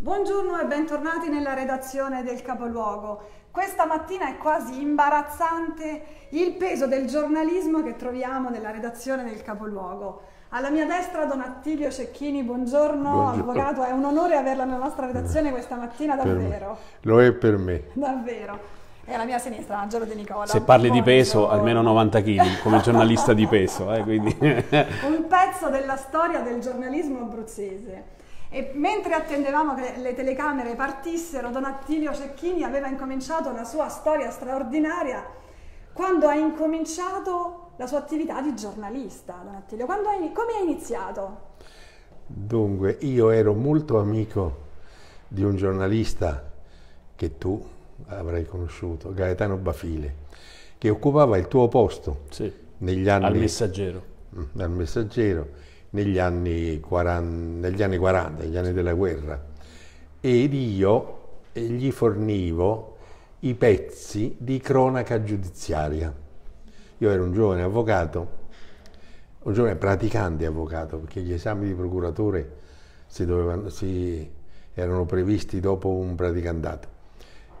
Buongiorno e bentornati nella redazione del Capoluogo. Questa mattina è quasi imbarazzante il peso del giornalismo che troviamo nella redazione del Capoluogo. Alla mia destra Don Attilio Cecchini, buongiorno, buongiorno. avvocato, è un onore averla nella nostra redazione questa mattina davvero. Lo è per me. Davvero. E alla mia sinistra Angelo De Nicola. Se parli buongiorno. di peso, almeno 90 kg, come giornalista di peso. Eh, un pezzo della storia del giornalismo abruzzese. E mentre attendevamo che le telecamere partissero, Don Attilio Cecchini aveva incominciato la sua storia straordinaria quando ha incominciato la sua attività di giornalista, Don Attilio. Hai, come hai iniziato? Dunque, io ero molto amico di un giornalista che tu avrai conosciuto, Gaetano Bafile, che occupava il tuo posto sì, negli anni... Al messaggero. Mm, al messaggero negli anni 40, negli anni, 40, negli anni della guerra, ed io eh, gli fornivo i pezzi di cronaca giudiziaria. Io ero un giovane avvocato, un giovane praticante avvocato, perché gli esami di procuratore si dovevano, si, erano previsti dopo un praticantato.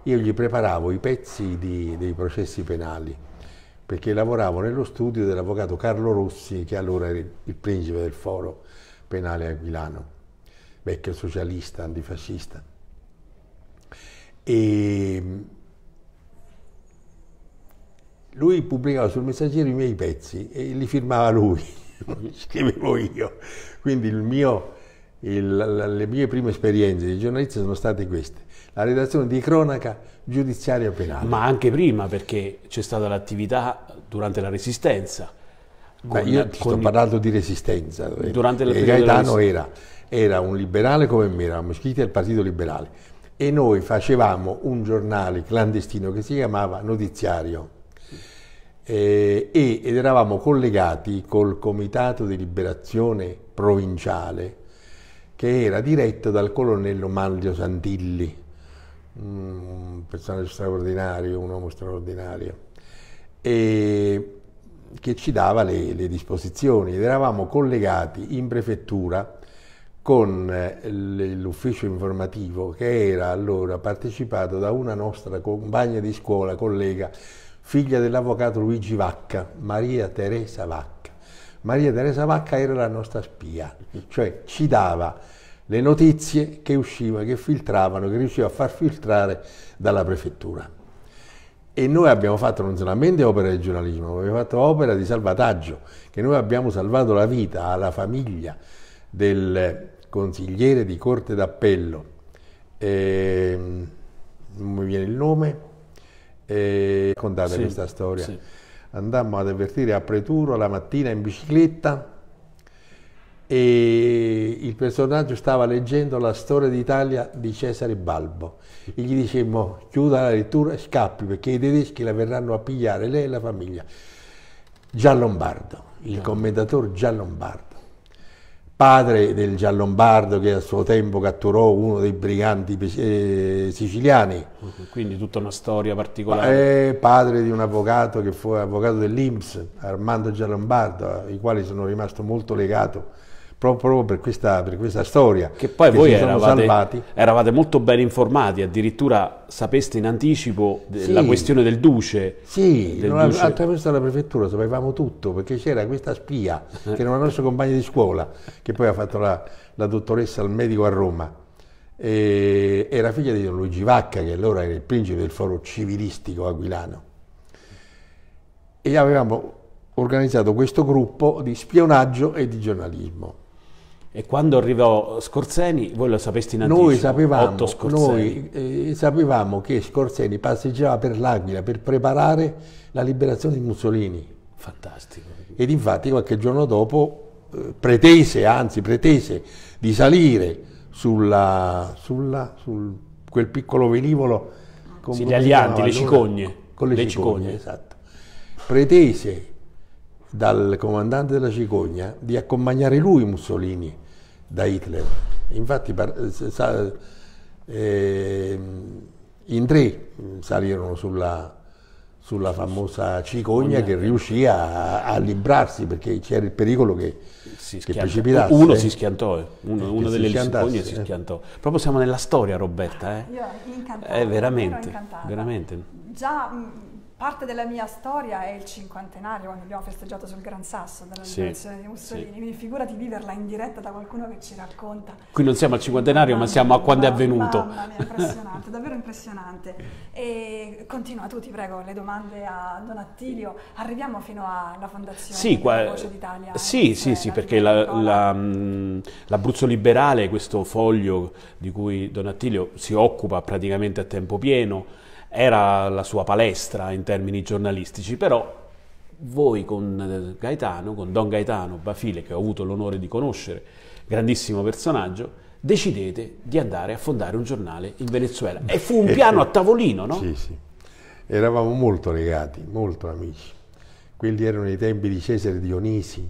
Io gli preparavo i pezzi di, dei processi penali, perché lavoravo nello studio dell'avvocato Carlo Rossi, che allora era il principe del foro penale aquilano, vecchio socialista, antifascista. E mm, lui pubblicava sul messaggero i miei pezzi e li firmava lui, non li scrivevo io. Quindi il mio il, la, le mie prime esperienze di giornalista sono state queste, la redazione di cronaca giudiziaria penale. Ma anche prima perché c'è stata l'attività durante la resistenza. Ma io ti sto parlando di resistenza. Durante eh, il Gaetano era, era, un liberale come me, eravamo iscritti al Partito Liberale e noi facevamo un giornale clandestino che si chiamava Notiziario eh, ed eravamo collegati col Comitato di Liberazione Provinciale che era diretta dal colonnello Manlio Santilli, un personaggio straordinario, un uomo straordinario, e che ci dava le, le disposizioni ed eravamo collegati in prefettura con eh, l'ufficio informativo che era allora partecipato da una nostra compagna di scuola, collega, figlia dell'avvocato Luigi Vacca, Maria Teresa Vacca Maria Teresa Vacca era la nostra spia, cioè ci dava le notizie che uscivano, che filtravano, che riusciva a far filtrare dalla prefettura. E noi abbiamo fatto non solamente opera di giornalismo, ma abbiamo fatto opera di salvataggio, che noi abbiamo salvato la vita alla famiglia del consigliere di corte d'appello, eh, non mi viene il nome, eh, raccontate sì, questa storia. Sì andammo ad avvertire a Preturo la mattina in bicicletta e il personaggio stava leggendo la storia d'Italia di Cesare Balbo e gli dicemmo chiuda la lettura e scappi perché i tedeschi la verranno a pigliare lei e la famiglia Gian Lombardo il commendatore Lombardo padre del Giallombardo che a suo tempo catturò uno dei briganti eh, siciliani. Quindi tutta una storia particolare. È eh, padre di un avvocato che fu avvocato dell'Inps, Armando Giallombardo, ai quali sono rimasto molto legato proprio per questa, per questa storia. Che poi che voi eravate, eravate, molto ben informati, addirittura sapeste in anticipo sì, la questione del duce. Sì, del duce. attraverso la prefettura sapevamo tutto, perché c'era questa spia, eh. che era una nostra compagna di scuola, che poi ha fatto la, la dottoressa al medico a Roma. E era figlia di Luigi Vacca, che allora era il principe del foro civilistico aquilano. E avevamo organizzato questo gruppo di spionaggio e di giornalismo e quando arrivò Scorzeni, voi lo sapeste in anticipo, noi sapevamo, Noi eh, sapevamo che Scorzeni passeggiava per l'Aquila per preparare la liberazione di Mussolini. Fantastico. Ed infatti qualche giorno dopo eh, pretese, anzi pretese, di salire sulla, sulla, su quel piccolo velivolo. Sì, gli alianti, le cicogne. Con le, le cicogne, cicogne esatto. Pretese dal comandante della Cicogna di accompagnare lui Mussolini da Hitler. Infatti eh, ehm, in tre mm, salirono sulla, sulla famosa cicogna che riuscì a, a librarsi perché c'era il pericolo che, che precipitasse. Uno si schiantò, eh. uno, eh, una delle cicogne si schiantò. Proprio siamo nella storia Roberta, eh? Io incantata, è veramente, veramente. Già mm, Parte della mia storia è il cinquantenario, quando abbiamo festeggiato sul Gran Sasso della liberazione sì, di Mussolini, sì. quindi figurati viverla in diretta da qualcuno che ci racconta. Qui non siamo al cinquantenario, ma siamo a quando è avvenuto. Mamma mia, impressionante, davvero impressionante. E continua tu, ti prego, le domande a Don Attilio. Arriviamo fino alla fondazione sì, qua, Voce d'Italia. Sì, sì, cioè, sì, perché mm, l'Abruzzo la, la, Liberale, questo foglio di cui Don Attilio si occupa praticamente a tempo pieno, era la sua palestra in termini giornalistici, però voi con eh, Gaetano, con Don Gaetano Bafile, che ho avuto l'onore di conoscere, grandissimo personaggio, decidete di andare a fondare un giornale in Venezuela. E fu un piano a tavolino, no? Sì, sì. Eravamo molto legati, molto amici. Quelli erano i tempi di Cesare Dionisi,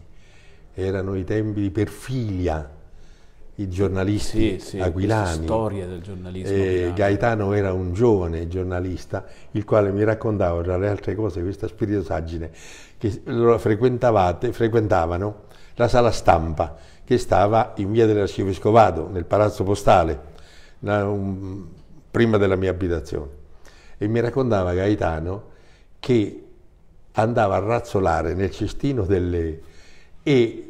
erano i tempi di Perfilia, i giornalisti sì, sì, aquilani. storia del giornalismo. Eh, Gaetano era un giovane giornalista, il quale mi raccontava tra le altre cose questa spiritosaggine, che loro frequentavano la sala stampa che stava in via dell'Arcivescovato, nel palazzo postale, una, un, prima della mia abitazione. E mi raccontava Gaetano che andava a razzolare nel cestino delle... e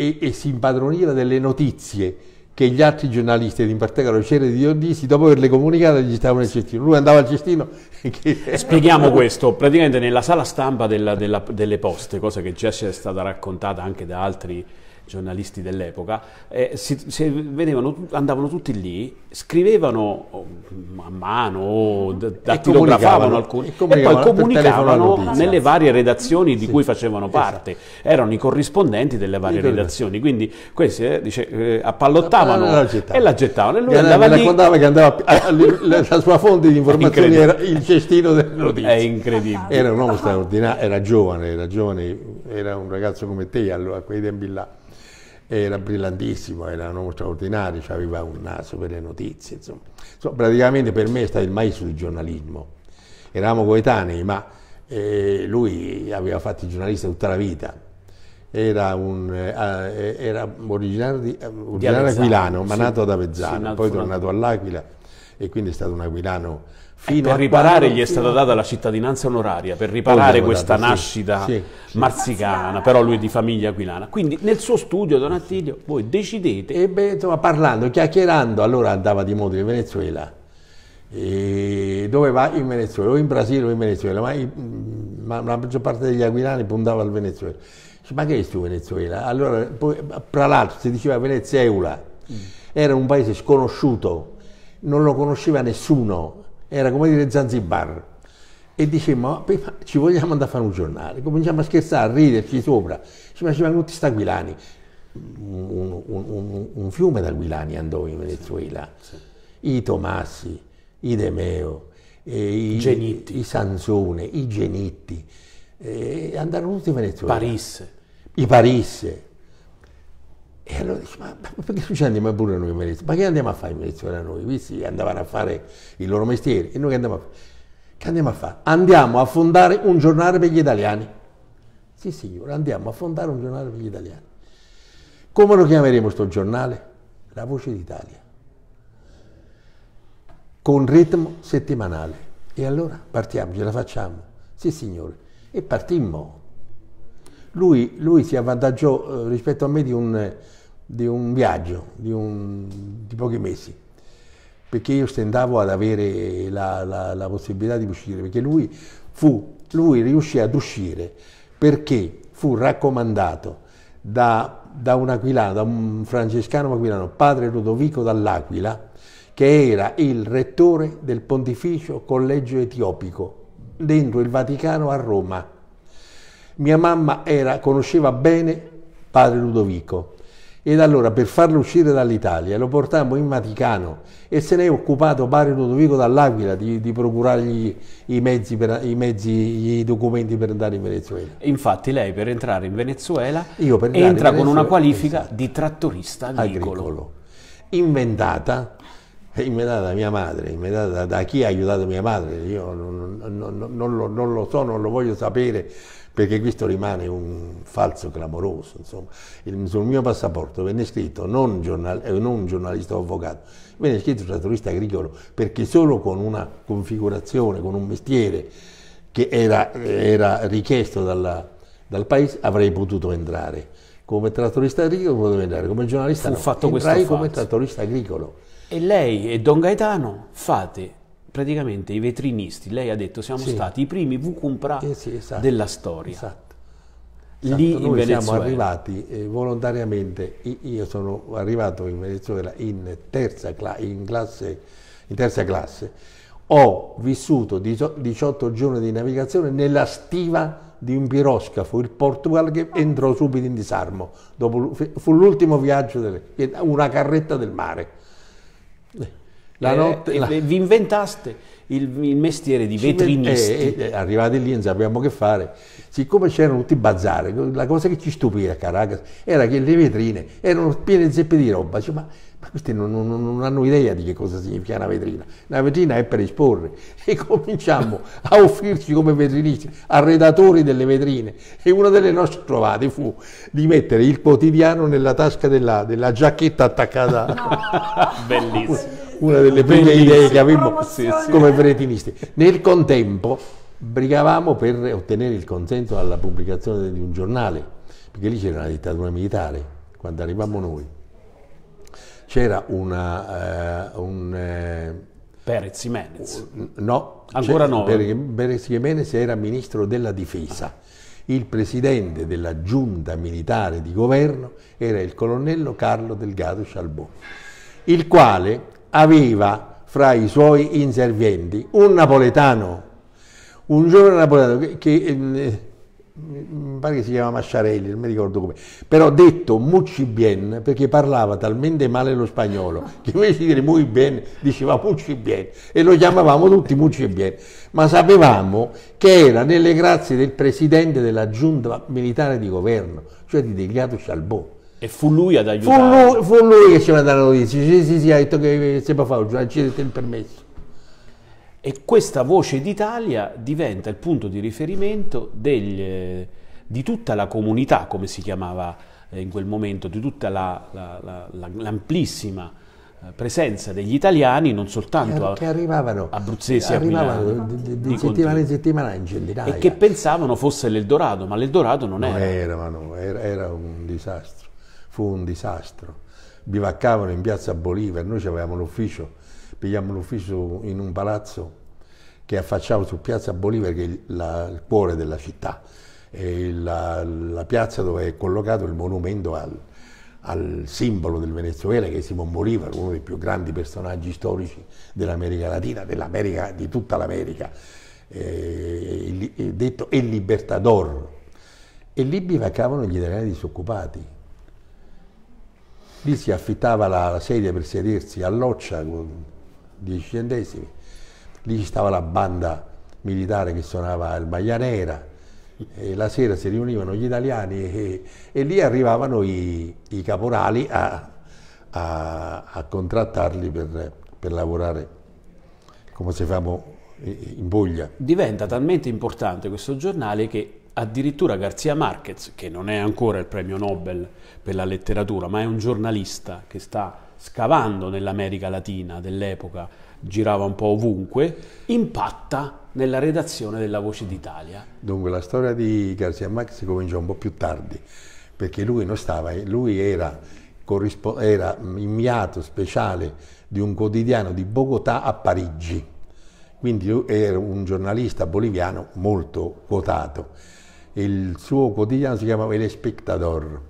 e, e si impadroniva delle notizie che gli altri giornalisti, ed in particolare Cere di Diondisi, dopo averle comunicate gli stavano nel cestino. Lui andava al cestino. Che... Spieghiamo questo, praticamente nella sala stampa della, della, delle poste, cosa che già ci è stata raccontata anche da altri giornalisti dell'epoca, eh, vedevano, andavano tutti lì, scrivevano oh, a mano o dattilografavano alcuni e, e, poi comunicavano nelle varie redazioni di sì, cui facevano esatto. parte, esatto. erano i corrispondenti delle varie redazioni, quindi questi eh, dice, eh, appallottavano la, la, la e la gettavano e lui e andava lì... raccontava che andava a, la sua fonte di informazioni era il cestino delle notizie. È incredibile. Era un uomo straordinario, era giovane, era giovane, era un ragazzo come te a quei tempi là era brillantissimo, erano straordinari, cioè aveva un naso per le notizie, insomma. So, praticamente per me è stato il maestro di giornalismo. Eravamo coetanei, ma eh, lui aveva fatto il giornalista tutta la vita. Era, un, eh, eh era originario, di, eh, originario di aquilano, ma sì. nato ad Avezzano, sì, poi tornato all'Aquila e quindi è stato un aquilano Fino per riparare quando... gli è stata data la cittadinanza onoraria, per oh, riparare questa data, nascita sì, sì, marzicana, sì. però lui è di famiglia aquilana. Quindi nel suo studio, Don Attilio, voi decidete... E beh, insomma, parlando, chiacchierando, allora andava di moto in Venezuela, e dove va in Venezuela, o in Brasile o in Venezuela, ma, in, ma la maggior parte degli aquilani puntava al Venezuela. Dice, ma che è questo Venezuela? Allora, poi, tra l'altro si diceva Venezuela, mm. era un paese sconosciuto, non lo conosceva nessuno, era come dire Zanzibar. E dicemmo, ma ci vogliamo andare a fare un giornale, cominciamo a scherzare, a riderci sopra. Ci ma ci vengono tutti Aquilani. Un, un, un, un, fiume d'aquilani andò in Venezuela. Sì, sì. I Tomassi, i Demeo, eh, i, Genitti. i Sansone, i Genitti. Eh, andarono tutti in Venezuela. Parisse. I Parisse. E allora dici, ma, ma perché noi ci andiamo pure noi in Venezia? Ma che andiamo a fare in Venezuela noi? Visti andavano a fare il loro mestiere e noi che andiamo a fare? Che andiamo a fare? Andiamo a fondare un giornale per gli italiani. Sì signore, andiamo a fondare un giornale per gli italiani. Come lo chiameremo sto giornale? La Voce d'Italia. Con ritmo settimanale. E allora partiamo, ce la facciamo. Sì signore. E partimmo. Lui, lui si avvantaggiò eh, rispetto a me di un di un viaggio di, un, di, pochi mesi, perché io stendavo ad avere la, la, la possibilità di uscire, perché lui, fu, lui riuscì ad uscire perché fu raccomandato da, da, un aquilano, da un francescano aquilano, padre Ludovico dall'Aquila, che era il rettore del Pontificio Collegio Etiopico, dentro il Vaticano a Roma. Mia mamma era, conosceva bene padre Ludovico ed allora per farlo uscire dall'Italia lo portammo in Vaticano e se ne è occupato Mario Ludovico dall'Aquila di, di procurargli i mezzi, per, i mezzi, i documenti per andare in Venezuela. Infatti lei per entrare in Venezuela entra in Venezuela, con una qualifica esatto. di trattorista agricolo. agricolo. Inventata, eh, inventata da mia madre, inventata da chi ha aiutato mia madre, io non, non, non, lo, non lo so, non lo voglio sapere, perché questo rimane un falso clamoroso. Insomma. Il, sul mio passaporto venne scritto non, giornal, eh, non giornalista o avvocato, venne scritto trattorista agricolo perché solo con una configurazione, con un mestiere che era, era richiesto dalla, dal paese avrei potuto entrare. Come trattorista agricolo potevo entrare, come giornalista Fu no. fatto Entrai come falso. trattorista agricolo. E lei e Don Gaetano fate praticamente i vetrinisti, lei ha detto, siamo sì. stati i primi Vucumpra eh sì, esatto, della storia. Esatto. esatto. Lì Noi in Venezuela. siamo arrivati eh, volontariamente, io sono arrivato in Venezuela in terza, in classe, in terza classe, ho vissuto 18 giorni di navigazione nella stiva di un piroscafo, il Portugal che entrò subito in disarmo, Dopo, fu l'ultimo viaggio, delle, una carretta del mare. Eh, la eh, notte, eh, la... Vi inventaste il, il mestiere di vetrinisti. Eh, eh, arrivati lì non sapevamo che fare. Siccome c'erano tutti i bazar, la cosa che ci stupì a Caracas era che le vetrine erano piene zeppe di roba. Cioè, ma, ma, questi non, non, non, hanno idea di che cosa significa una vetrina. Una vetrina è per esporre. E cominciamo a offrirci come vetrinisti, arredatori delle vetrine. E una delle nostre trovate fu di mettere il quotidiano nella tasca della, della giacchetta attaccata. No. Bellissimo una delle prime idee che avevo come creativisti. Nel contempo brigavamo per ottenere il consenso alla pubblicazione di un giornale, perché lì c'era una dittatura militare, quando arrivavamo noi. C'era una, uh, un... Eh, Perez Jimenez. No, ancora no. Perez Jimenez era ministro della difesa. Il presidente della giunta militare di governo era il colonnello Carlo Delgado Chalbot, il quale aveva fra i suoi inservienti un napoletano, un giovane napoletano che, che eh, mm, eh, mi pare che si chiama Masciarelli, non mi ricordo come, però detto Mucci bien perché parlava talmente male lo spagnolo che invece di dire muy bien diceva Mucci bien e lo chiamavamo tutti Mucci bien, ma sapevamo che era nelle grazie del presidente della giunta militare di governo, cioè di Delgato Chalbot e fu lui ad aiutare. Fu lui, fu lui che ci mandò la notizia, sì sì sì, ha detto che si può fare, non ci il permesso. E questa voce d'Italia diventa il punto di riferimento degli, di tutta la comunità, come si chiamava eh, in quel momento, di tutta la, la, la, l'amplissima eh, presenza degli italiani, non soltanto che arrivavano, abruzzesi arrivavano a Milano, di, di, di settimana in settimana in centinaia. E che pensavano fosse l'Eldorado, ma l'Eldorado non no, era. era, no, era, era un disastro fu un disastro. Bivaccavano in piazza Bolivar, noi avevamo l'ufficio, pigliamo l'ufficio in un palazzo che affacciava su piazza Bolivar, che è il cuore della città, è la, la, piazza dove è collocato il monumento al, al simbolo del Venezuela che è Simon Bolivar, uno dei più grandi personaggi storici dell'America Latina, dell di tutta l'America, eh, eh detto El Libertador. E lì bivaccavano gli italiani disoccupati, lì si affittava la, la sedia per sedersi a Loccia con 10 centesimi, lì ci stava la banda militare che suonava il Maglia Nera, e la sera si riunivano gli italiani e, e lì arrivavano i, i caporali a, a, a contrattarli per, per, lavorare come se fa in Puglia. Diventa talmente importante questo giornale che addirittura Garzia Marquez, che non è ancora il premio Nobel per la letteratura, ma è un giornalista che sta scavando nell'America Latina dell'epoca, girava un po' ovunque, impatta nella redazione della Voce d'Italia. Dunque la storia di Garcia Marquez comincia un po' più tardi, perché lui non stava, lui era, era inviato speciale di un quotidiano di Bogotà a Parigi, quindi era un giornalista boliviano molto quotato il suo quotidiano si chiamava El Espectador.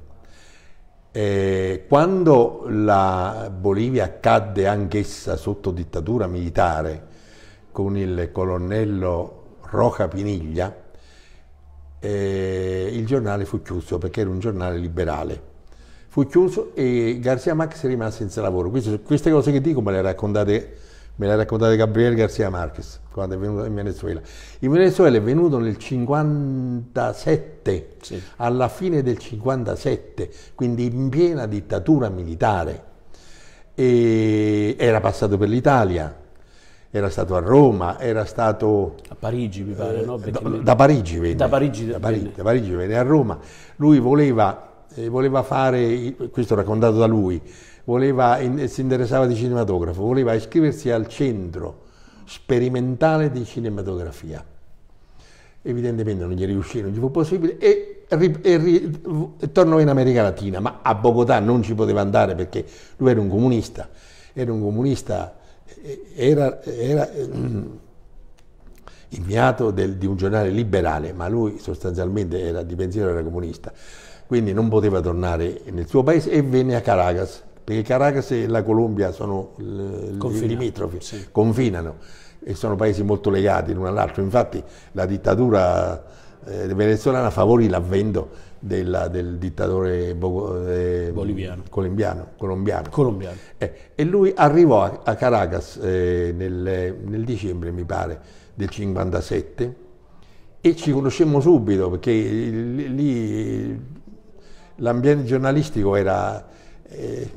E quando la Bolivia cadde anch'essa sotto dittatura militare con il colonnello Roja Piniglia, eh, il giornale fu chiuso perché era un giornale liberale. Fu chiuso e Garzia Marquez rimase senza lavoro. Queste, queste cose che dico me le ha raccontate, raccontate Gabriele Garzia Marquez quando è venuto in Venezuela. In Venezuela è venuto nel 57, sì. alla fine del 57, quindi in piena dittatura militare. E era passato per l'Italia, era stato a Roma, era stato... A Parigi mi pare, eh, no? Da, da, Parigi venne. Da Parigi, da Parigi, da Parigi venne a Roma. Lui voleva, eh, voleva fare, questo raccontato da lui, voleva, si interessava di cinematografo, voleva iscriversi al centro sperimentale di cinematografia. Evidentemente non gli riuscì, non gli fu possibile e, e, e, tornò in America Latina, ma a Bogotà non ci poteva andare perché lui era un comunista, era un comunista, era, era ehm, inviato del, di un giornale liberale, ma lui sostanzialmente era di pensiero era comunista, quindi non poteva tornare nel suo paese e venne a Caracas perché Caracas e la Colombia sono limitrofi, sì. confinano e sono paesi molto legati l'uno all'altro. Infatti la dittatura eh, venezuelana favorì l'avvento della, del dittatore Bogo, eh, boliviano. colombiano. colombiano. colombiano. Eh, e lui arrivò a, a Caracas eh, nel, nel, dicembre, mi pare, del 57 e ci conoscemmo subito perché lì l'ambiente giornalistico era eh,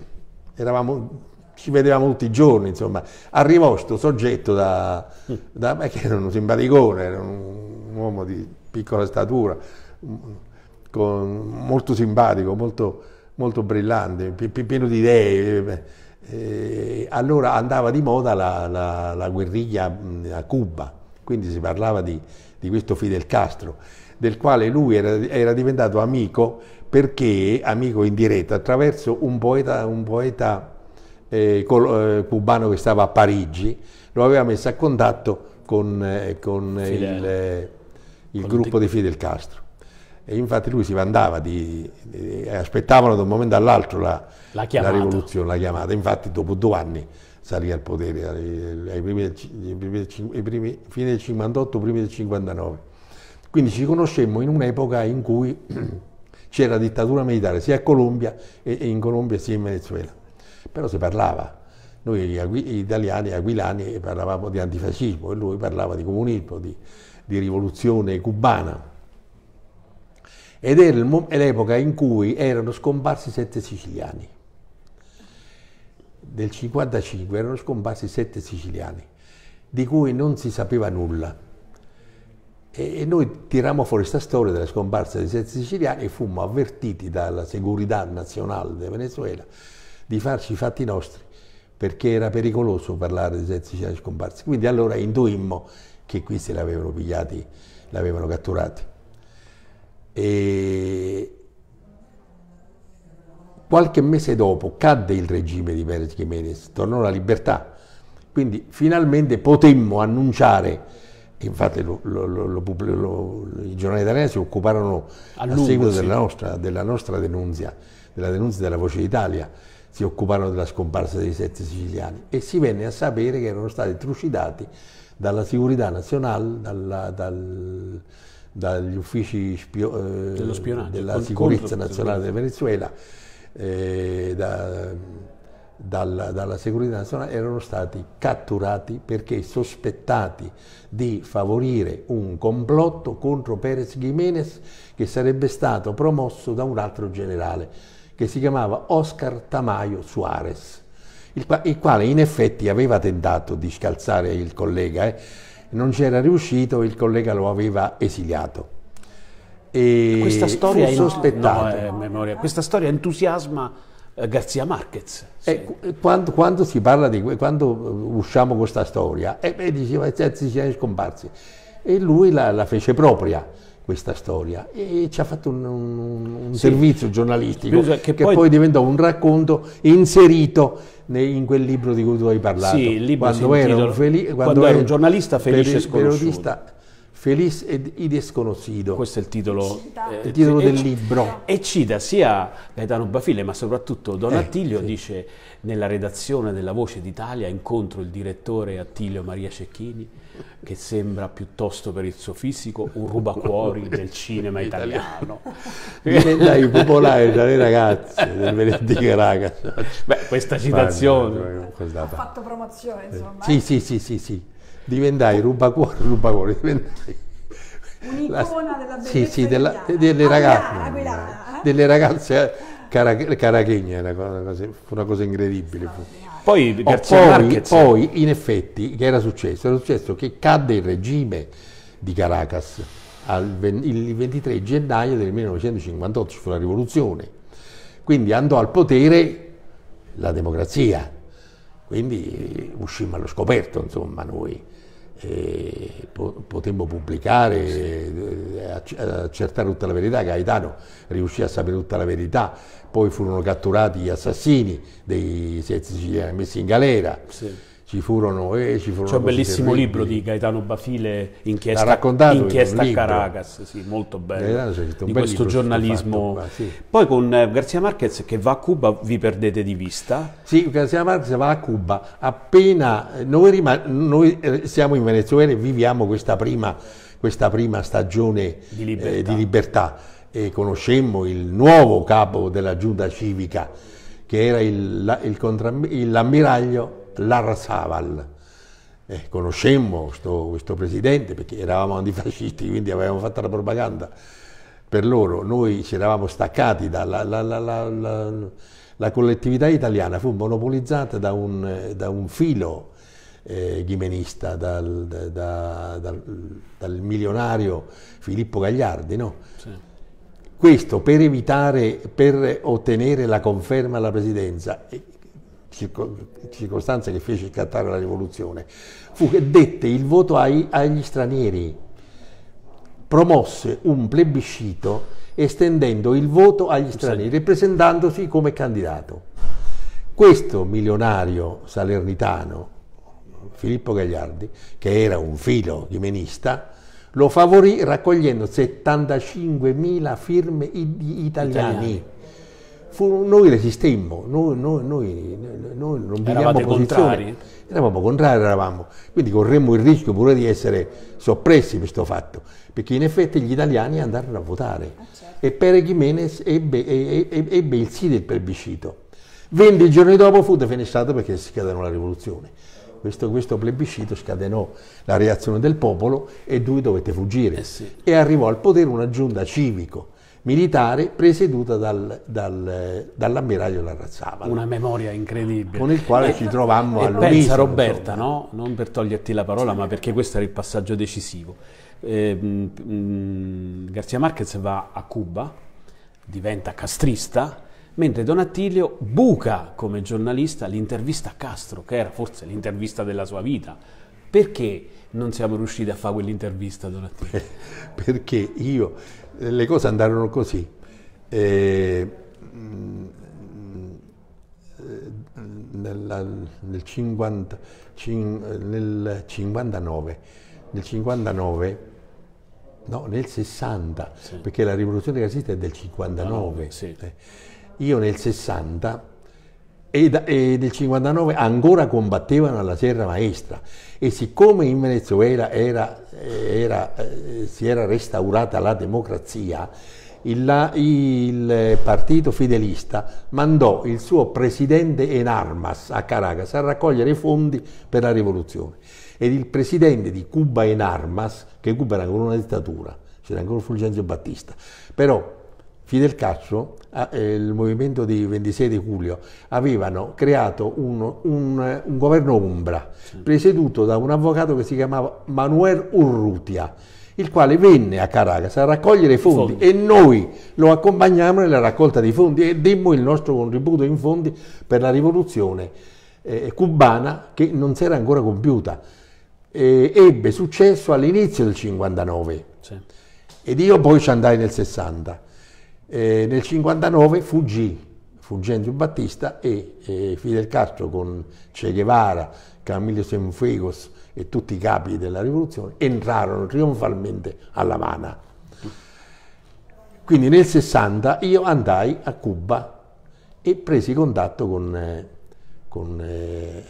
eravamo ci vedevamo tutti i giorni, insomma, arrivò questo soggetto da, da che era un simpaticone, era un, un, uomo di piccola statura, con, molto simpatico, molto, molto brillante, pieno di idee. E eh, eh, eh, allora andava di moda la, la, la guerriglia mm, a Cuba, quindi si parlava di, di questo Fidel Castro del quale lui era, era diventato amico perché, amico in diretta, attraverso un poeta, un poeta eh, col, eh, cubano che stava a Parigi, lo aveva messo a contatto con, eh, con il, eh, il con gruppo di Fidel Castro. E infatti lui si vandava, di, di, aspettavano da un momento all'altro la, la, rivoluzione, la chiamata. Infatti dopo due anni salì al potere, eh, ai primi, ai primi, ai primi, fine del 58, primi del 59. Quindi ci conoscemmo in un'epoca in cui c'era dittatura militare sia a Colombia e in Colombia sia in Venezuela. Però si parlava, noi gli italiani aquilani parlavamo di antifascismo e lui parlava di comunismo, di, di rivoluzione cubana. Ed era l'epoca in cui erano scomparsi sette siciliani. Del 1955 erano scomparsi sette siciliani, di cui non si sapeva nulla e, noi tirammo fuori questa storia della scomparsa dei sette siciliani e fummo avvertiti dalla Segurità Nazionale del Venezuela di farci i fatti nostri perché era pericoloso parlare dei sette siciliani scomparsi. Quindi allora intuimmo che questi l'avevano pigliati, l'avevano catturati. E qualche mese dopo cadde il regime di Pérez Jiménez, tornò la libertà. Quindi finalmente potemmo annunciare infatti lo, lo, lo, i giornali italiani si occuparono a, lungo, a seguito sì. della, nostra, della nostra denunzia, della denunzia della Voce d'Italia, si occuparono della scomparsa dei sette siciliani e si venne a sapere che erano stati trucidati dalla Sicurezza Nazionale, dalla, dal, dagli uffici spio, eh, della Sicurezza Nazionale del Venezuela, eh, da, dalla, dalla sicurezza nazionale erano stati catturati perché sospettati di favorire un complotto contro Perez Jiménez che sarebbe stato promosso da un altro generale che si chiamava Oscar Tamayo Suarez, il, quale in effetti aveva tentato di scalzare il collega, eh. non c'era riuscito, il collega lo aveva esiliato. E questa storia, fu sospettato. In, no, eh, memoria, questa storia entusiasma eh, Garzia Marquez. E quando, quando, si parla di quando usciamo questa storia, e, e diceva che cioè, si è scomparsi, e lui la, la, fece propria questa storia e ci ha fatto un, un, un sì. servizio giornalistico Scusa, che, che poi... poi... diventò un racconto inserito nei, in quel libro di cui tu hai parlato. Sì, il libro quando, era un, feli- quando quando era un giornalista felice per, sconosciuto. Feliz ed Ides Questo è il titolo, eh, il titolo del libro. E cita sia Gaetano Bafile, ma soprattutto Don eh, Attilio, sì. dice nella redazione della Voce d'Italia incontro il direttore Attilio Maria Cecchini, che sembra piuttosto per il suo fisico un rubacuori del cinema italiano. Diventai popolare tra le ragazze del Venetica Raga. Beh, questa citazione. Cioè, ha fatto promozione, insomma. Sì, sì, sì, sì. sì diventai rubacuore, rubacuore, diventai... Un'icona della bellezza Sì, sì, della, delle, ragazze, ah, ah, ah, delle ragazze cara, carachegne, una cosa, una cosa incredibile. Poi, oh, poi, poi, in effetti, che era successo? Era successo che cadde il regime di Caracas al, il 23 gennaio del 1958, ci fu la rivoluzione. Quindi andò al potere la democrazia, quindi uscimmo allo scoperto, insomma, noi potemmo pubblicare, eh, eh, accertare tutta la verità, Gaetano riuscì a sapere tutta la verità, poi furono catturati gli assassini dei sei siciliani messi in galera. Sì ci furono e eh, ci furono C'è un bellissimo terribili. libro di Gaetano Bafile, Inchiesta, inchiesta a Caracas, sì, molto bello, eh, di questo giornalismo. Fatto, sì. Poi con eh, Garzia Marquez che va a Cuba vi perdete di vista? Sì, Garzia Marquez va a Cuba, appena noi, noi siamo in Venezuela e viviamo questa prima, questa prima stagione di libertà. Eh, di libertà e conoscemmo il nuovo capo della giunta civica che era l'ammiraglio Larrazábal. Eh, conoscemmo sto, questo presidente perché eravamo antifascisti, quindi avevamo fatto la propaganda per loro. Noi ci eravamo staccati dalla... La, la, la, la collettività italiana fu monopolizzata da un, da un filo eh, ghimenista, dal, da, da, dal, milionario Filippo Gagliardi. No? Sì. Questo per evitare, per ottenere la conferma alla presidenza circostanza che fece scattare la rivoluzione, fu che dette il voto ai, agli stranieri, promosse un plebiscito estendendo il voto agli stranieri, presentandosi come candidato. Questo milionario salernitano, Filippo Gagliardi, che era un filo ghimenista, lo favorì raccogliendo 75.000 firme italiani. italiani fu, noi resistemmo, noi, noi, noi, noi non pigliamo posizione. Eravamo contrari, eravamo. Quindi corremmo il rischio pure di essere soppressi per questo fatto, perché in effetti gli italiani andarono a votare ah, certo. e Pere Jiménez ebbe, ebbe, ebbe, il sì del plebiscito. 20 giorni dopo fu defenestrato perché si scatenò la rivoluzione. Questo, questo, plebiscito scatenò la reazione del popolo e lui dovette fuggire. Eh sì. E arrivò al potere una giunta civico militare presieduta dal, dal, dall'ammiraglio Larrazzava. Una memoria incredibile. Con il quale e, ci trovammo a Luisa. Pensa Roberta, no? non per toglierti la parola, sì. ma perché questo era il passaggio decisivo. Eh, mh, mm, Garzia Marquez va a Cuba, diventa castrista, mentre Don Attilio buca come giornalista l'intervista a Castro, che era forse l'intervista della sua vita. Perché non siamo riusciti a fare quell'intervista, Don Attilio? Perché io le cose andarono così. E, mm, eh, nella, nel, 50, cin, nel, 59, nel 59, no, nel 60, sì. perché la rivoluzione casista è del 59. Ah, sì. eh. Io nel 60 e, da, e nel 59 ancora combattevano alla Sierra Maestra e siccome in Venezuela era, era, eh, si era restaurata la democrazia, il, il, partito fidelista mandò il suo presidente Enarmas a Caracas a raccogliere fondi per la rivoluzione. Ed il presidente di Cuba Enarmas, che Cuba era ancora una dittatura, c'era ancora Fulgencio Battista, però Fidel Caccio eh, il movimento di 26 di luglio avevano creato un, un, un governo Umbra, sì. presieduto da un avvocato che si chiamava Manuel Urrutia il quale venne a Caracas a raccogliere fondi, fondi, e noi lo accompagniamo nella raccolta di fondi e demmo il nostro contributo in fondi per la rivoluzione eh, cubana che non si era ancora compiuta. E, ebbe successo all'inizio del 59 sì. ed io poi ci andai nel 60. Eh, nel 59 fuggì, fuggendo Battista e eh, Fidel Castro con Che Guevara, Camillo Cienfuegos e tutti i capi della rivoluzione entrarono trionfalmente a La Habana. Quindi nel 60 io andai a Cuba e presi contatto con, eh, con, eh,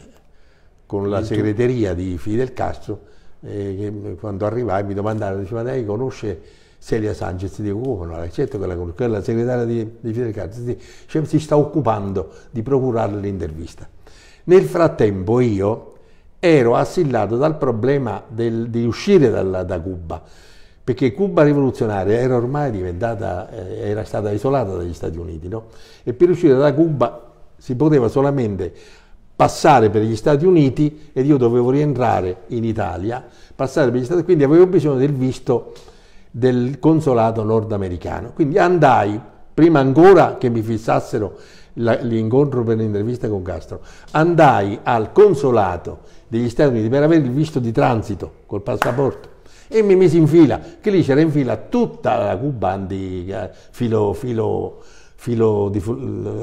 con la segreteria di Fidel Castro eh, che quando arrivai mi domandarono, diceva lei conosce Celia Sanchez, dico come oh, non l'accetto quella, quella segretaria di, di Fidel Castro, si, cioè, si sta occupando di procurare l'intervista. Nel frattempo io ero assillato dal problema del, di uscire dalla, da Cuba, perché Cuba rivoluzionaria era ormai diventata, eh, era stata isolata dagli Stati Uniti, no? e per uscire da Cuba si poteva solamente passare per gli Stati Uniti ed io dovevo rientrare in Italia, passare per gli Stati Uniti, quindi avevo bisogno del visto del consolato nordamericano. Quindi andai, prima ancora che mi fissassero l'incontro per l'intervista con Castro, andai al consolato degli Stati Uniti per avere il visto di transito col passaporto e mi misi in fila, che lì c'era in fila tutta la Cubandi, filo, filo, filo di,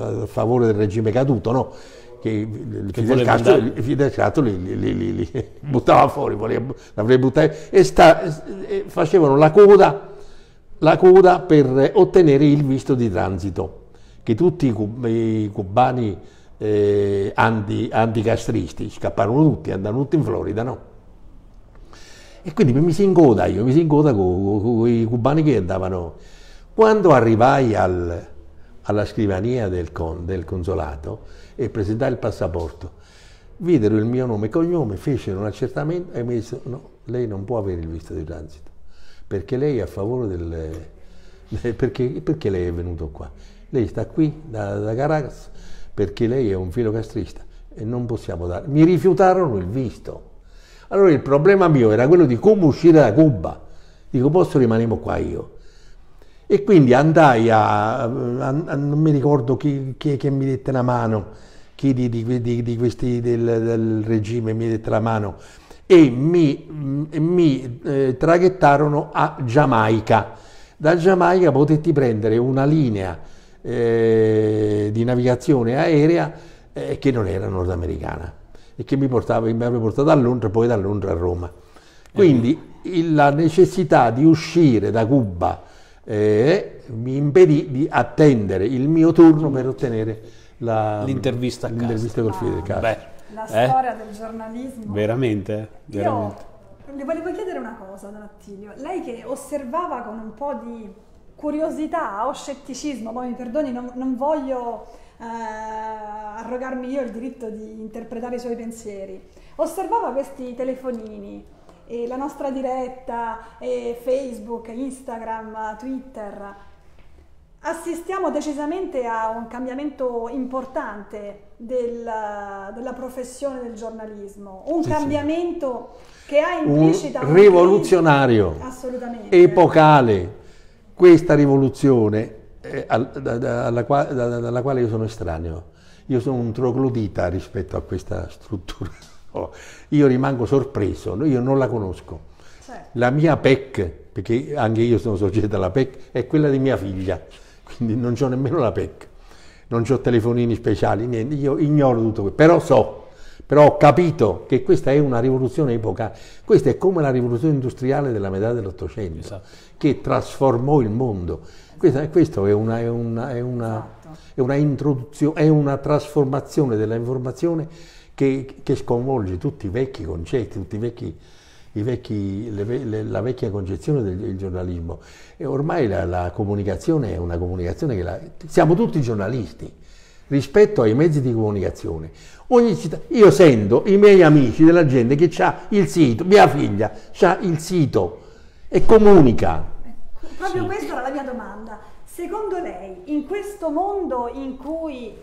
a favore del regime caduto, no? che, che Fidel, Castro, Fidel, Castro, li, li, li, li buttava fuori, voleva, buttare, e, sta, e, facevano la coda, la coda, per ottenere il visto di transito che tutti i, cubani eh, anti, anticastristi scapparono tutti, andarono tutti in Florida, no? E quindi mi si in io, mi si in coda con co, i cubani che andavano. Quando arrivai al, alla scrivania del, con, del consolato e presentai il passaporto. Videro il mio nome e cognome, fecero un accertamento e mi disse no, lei non può avere il visto di transito, perché lei è a favore del... Perché, perché lei è venuto qua? Lei sta qui da, da Caracas perché lei è un filocastrista e non possiamo dare. Mi rifiutarono il visto. Allora il problema mio era quello di come uscire da Cuba. Dico, posso rimanere qua io? E quindi andai a, a, a non mi ricordo chi, chi, chi, mi dette la mano, chi di, di, di, di questi del, del, regime mi dette la mano, e mi, mi eh, traghettarono a Giamaica. Da Giamaica potetti prendere una linea eh, di navigazione aerea eh, che non era nordamericana e che mi, portava, mi avrebbe portato a Londra e poi da Londra a Roma. Eh. Quindi il, la necessità di uscire da Cuba eh, mi impedì di attendere il mio turno per ottenere l'intervista, l'intervista col figlio ah, del Castro. La eh? storia del giornalismo. Veramente, veramente. Io le volevo chiedere una cosa, Don Attilio. Lei che osservava con un po' di curiosità o scetticismo, poi mi perdoni, non, non voglio eh, arrogarmi io il diritto di interpretare i suoi pensieri, osservava questi telefonini e la nostra diretta, eh, Facebook, Instagram, Twitter. Assistiamo decisamente a un cambiamento importante del, della professione del giornalismo, un sì, cambiamento sì. che ha implicita... Un rivoluzionario, epocale. Questa rivoluzione eh, alla, quale, dalla quale io sono estraneo, io sono un troglodita rispetto a questa struttura so, oh, io rimango sorpreso, io non la conosco. Certo. La mia PEC, perché anche io sono socio della PEC, è quella di mia figlia, quindi non ho nemmeno la PEC, non ho telefonini speciali, niente, io ignoro tutto questo, però so, però ho capito che questa è una rivoluzione epocale, questa è come la rivoluzione industriale della metà dell'Ottocento, esatto. che trasformò il mondo. Questa, questo è una, è una, è una, esatto. è una trasformazione dell'informazione che, che sconvolge tutti i vecchi concetti, tutti i vecchi, i vecchi, le, le, la vecchia concezione del, del giornalismo. E ormai la, la, comunicazione è una comunicazione che la, siamo tutti giornalisti rispetto ai mezzi di comunicazione. Città, io sento i miei amici della gente che ha il sito, mia figlia ha il sito e comunica. Proprio sì. questa era la mia domanda. Secondo lei, in questo mondo in cui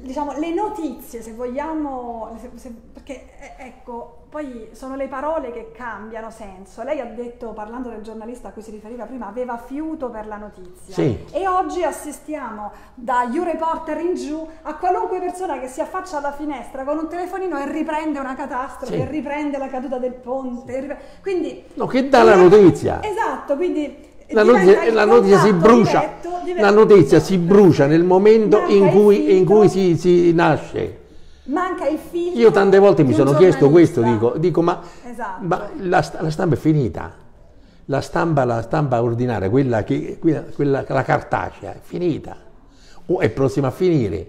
diciamo, le notizie, se vogliamo, se, se, perché ecco, poi sono le parole che cambiano senso. Lei ha detto, parlando del giornalista a cui si riferiva prima, aveva fiuto per la notizia. Sì. E oggi assistiamo da You reporter in giù a qualunque persona che si affaccia alla finestra con un telefonino e riprende una catastrofe, sì. riprende la caduta del ponte. Sì. Riprende... Quindi, no, che dà la notizia. Esatto, quindi la notizia, la notizia si brucia, letto, la notizia si brucia nel momento in cui, in cui, si, si nasce manca il figlio. Io tante volte mi sono chiesto questo, dico, dico ma, esatto. ma la, la, stampa è finita. La stampa, la stampa ordinaria, quella che, quella, quella, la cartacea, è finita o è prossima a finire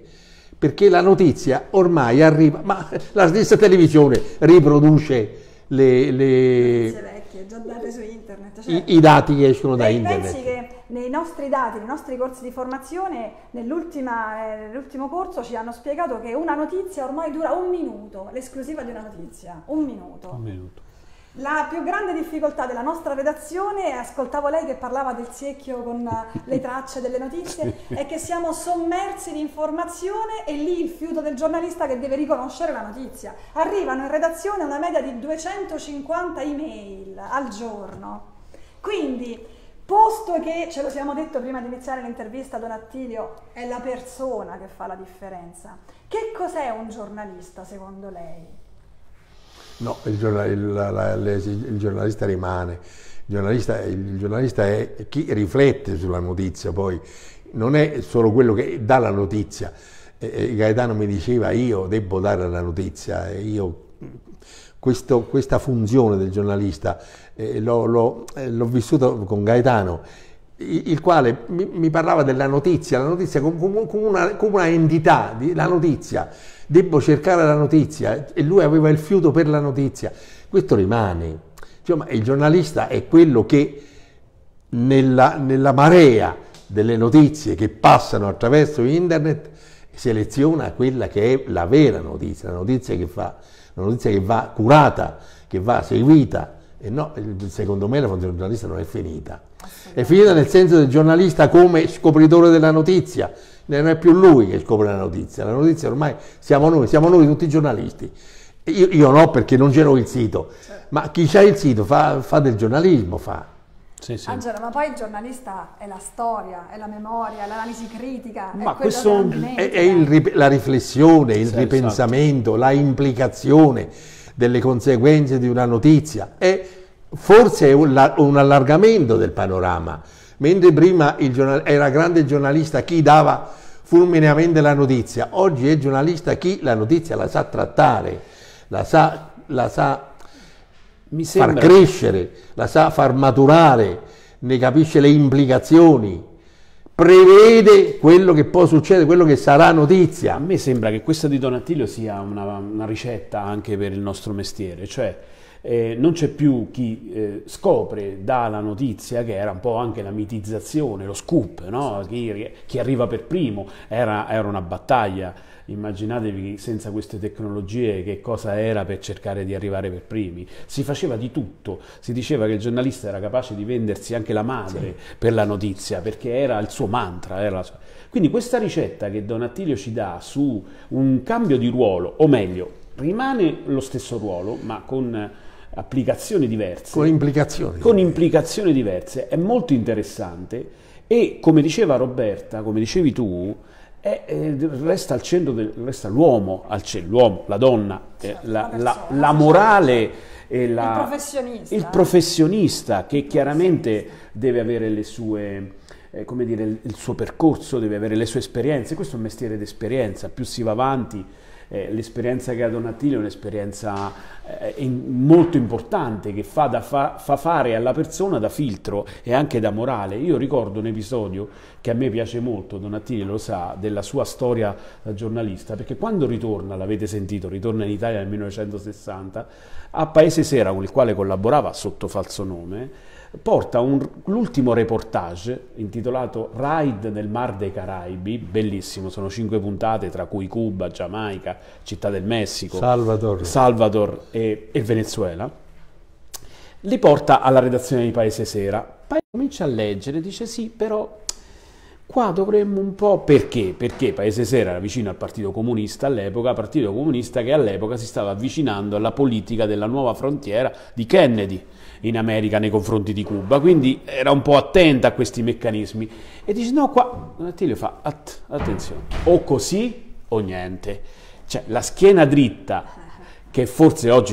perché la notizia ormai arriva, ma la stessa televisione riproduce le, le vecchie, già date su internet. Cioè, I, I, dati che escono da eh, internet. Pensi che nei nostri dati, nei nostri corsi di formazione, eh, nell'ultimo corso ci hanno spiegato che una notizia ormai dura un minuto, l'esclusiva di una notizia, un minuto. Un minuto. La più grande difficoltà della nostra redazione, ascoltavo lei che parlava del secchio con eh, le tracce delle notizie, è che siamo sommersi di informazione e lì il fiuto del giornalista che deve riconoscere la notizia. Arrivano in redazione una media di 250 email al giorno. Quindi, posto che, ce lo siamo detto prima di iniziare l'intervista, Don Attilio, è la persona che fa la differenza, che cos'è un giornalista secondo lei? No, il, il, la, la, il giornalista rimane, il giornalista, il giornalista è chi riflette sulla notizia poi, non è solo quello che dà la notizia. E Gaetano mi diceva io devo dare la notizia, io questo, questa funzione del giornalista eh, l'ho, eh, vissuta con Gaetano il quale mi, parlava della notizia, la notizia come, una, come una entità, la notizia, devo cercare la notizia e lui aveva il fiuto per la notizia, questo rimane. Insomma, cioè, il giornalista è quello che nella, nella marea delle notizie che passano attraverso internet seleziona quella che è la vera notizia, la notizia che, fa, la notizia che va curata, che va seguita, e no, secondo me la funzione del giornalista non è finita. È finita nel senso del giornalista come scopritore della notizia, non è più lui che scopre la notizia, la notizia ormai siamo noi, siamo noi tutti i giornalisti. Io, io no perché non c'ero il sito, certo. ma chi c'ha il sito fa, fa del giornalismo, fa. Sì, sì. Angelo, ma poi il giornalista è la storia, è la memoria, l'analisi critica, ma è, questo è, è il, eh. la riflessione, il sì, esatto. ripensamento, esatto. la implicazione delle conseguenze di una notizia. È forse un allargamento del panorama. Mentre prima era grande giornalista chi dava fulmineamente la notizia, oggi è giornalista chi la notizia la sa trattare, la sa, la sa far crescere, la sa far maturare, ne capisce le implicazioni prevede quello che può succedere, quello che sarà notizia. A me sembra che questa di Donatello sia una, una ricetta anche per il nostro mestiere, cioè eh, non c'è più chi eh, scopre, dà la notizia, che era un po' anche la mitizzazione, lo scoop, no? chi, chi, arriva per primo, era, era una battaglia immaginatevi senza queste tecnologie che cosa era per cercare di arrivare per primi. Si faceva di tutto, si diceva che il giornalista era capace di vendersi anche la madre sì. per la notizia, perché era il suo mantra. Era sua... Quindi questa ricetta che Don Attilio ci dà su un cambio di ruolo, o meglio, rimane lo stesso ruolo, ma con eh, applicazioni diverse. Con implicazioni. Con implicazioni diverse, è molto interessante e come diceva Roberta, come dicevi tu, e, eh, resta, del, resta l'uomo, l'uomo, la donna, eh, certo, la, la, la, morale, eh, la, il, professionista. il, professionista. che chiaramente deve avere le sue... Eh, come dire, il suo percorso, deve avere le sue esperienze, questo è un mestiere d'esperienza, più si va avanti, eh, l'esperienza che ha Donatini è un'esperienza eh, molto importante che fa, da fa, fa fare alla persona da filtro e anche da morale. Io ricordo un episodio che a me piace molto, Donatini lo sa, della sua storia da giornalista, perché quando ritorna, l'avete sentito, ritorna in Italia nel 1960, a Paese Sera con il quale collaborava sotto falso nome, porta un, l'ultimo reportage intitolato Ride nel Mar dei Caraibi, bellissimo, sono cinque puntate tra cui Cuba, Giamaica, Città del Messico, Salvador, Salvador e, e Venezuela, li porta alla redazione di Paese Sera. poi comincia a leggere, dice sì, però Qua dovremmo un po' perché? Perché Paese Sera era vicino al Partito Comunista all'epoca, Partito Comunista che all'epoca si stava avvicinando alla politica della nuova frontiera di Kennedy in America nei confronti di Cuba, quindi era un po' attenta a questi meccanismi. E dice no, qua Attilio fa att, attenzione, o così o niente. Cioè la schiena dritta, che forse oggi...